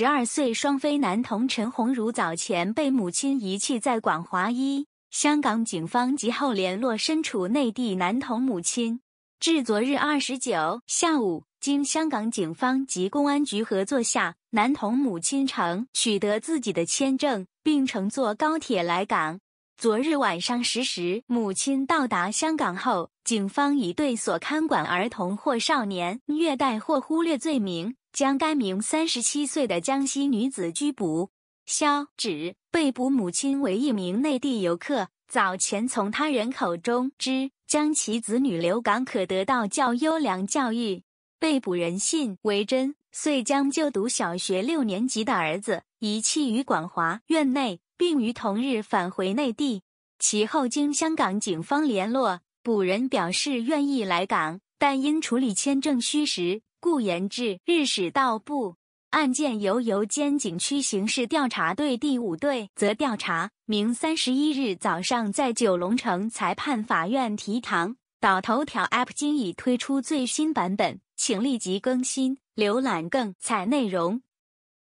十二岁双非男童陈鸿儒早前被母亲遗弃在广华一，香港警方及后联络身处内地男童母亲。至昨日二十九下午，经香港警方及公安局合作下，男童母亲曾取得自己的签证，并乘坐高铁来港。昨日晚上十时，母亲到达香港后，警方以对所看管儿童或少年虐待或忽略罪名。将该名三十七岁的江西女子拘捕。肖指被捕母亲为一名内地游客，早前从他人口中知，将其子女留港可得到较优良教育。被捕人信为真，遂将就读小学六年级的儿子遗弃于广华院内，并于同日返回内地。其后经香港警方联络，捕人表示愿意来港，但因处理签证需时。顾延志，日使道部案件由由尖景区刑事调查队第五队则调查。明三十一日早上在九龙城裁判法院提堂。岛头条 App 今已推出最新版本，请立即更新，浏览更彩内容。